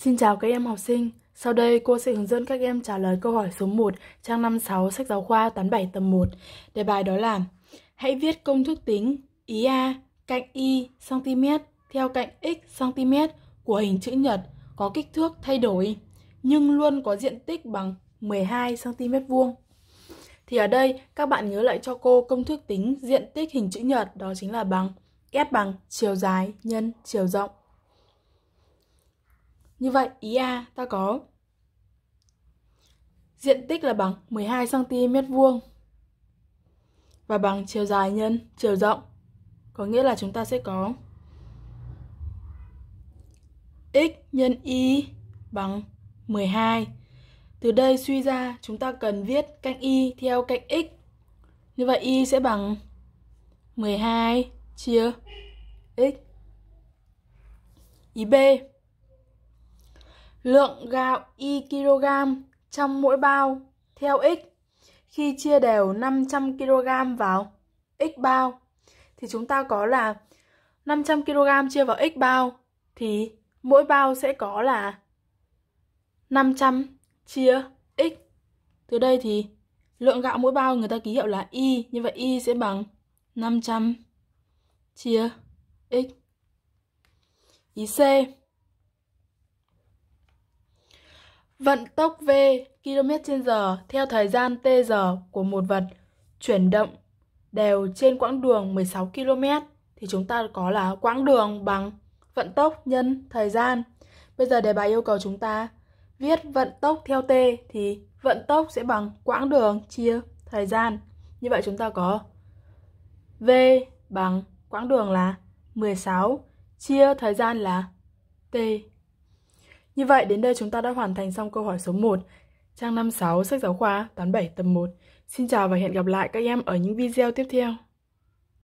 Xin chào các em học sinh. Sau đây cô sẽ hướng dẫn các em trả lời câu hỏi số 1 trang 56 sách giáo khoa toán 7 tầm 1. Đề bài đó là Hãy viết công thức tính ý a cạnh y cm theo cạnh x cm của hình chữ nhật có kích thước thay đổi nhưng luôn có diện tích bằng 12 cm vuông. Thì ở đây các bạn nhớ lại cho cô công thức tính diện tích hình chữ nhật đó chính là bằng S bằng chiều dài nhân chiều rộng. Như vậy ý A ta có diện tích là bằng 12 cm vuông và bằng chiều dài nhân chiều rộng. Có nghĩa là chúng ta sẽ có x nhân y bằng 12. Từ đây suy ra chúng ta cần viết cạnh y theo cạnh x. Như vậy y sẽ bằng 12 chia x. Ý B Lượng gạo y kg trong mỗi bao theo x khi chia đều 500 kg vào x bao thì chúng ta có là 500 kg chia vào x bao thì mỗi bao sẽ có là 500 chia x. Từ đây thì lượng gạo mỗi bao người ta ký hiệu là y, như vậy y sẽ bằng 500 chia x. Ý C Vận tốc V km h theo thời gian t giờ của một vật chuyển động đều trên quãng đường 16 km thì chúng ta có là quãng đường bằng vận tốc nhân thời gian. Bây giờ đề bài yêu cầu chúng ta viết vận tốc theo t thì vận tốc sẽ bằng quãng đường chia thời gian. Như vậy chúng ta có v bằng quãng đường là 16 chia thời gian là t như vậy, đến đây chúng ta đã hoàn thành xong câu hỏi số 1, trang 56 sách giáo khoa toán 7 tầm 1. Xin chào và hẹn gặp lại các em ở những video tiếp theo.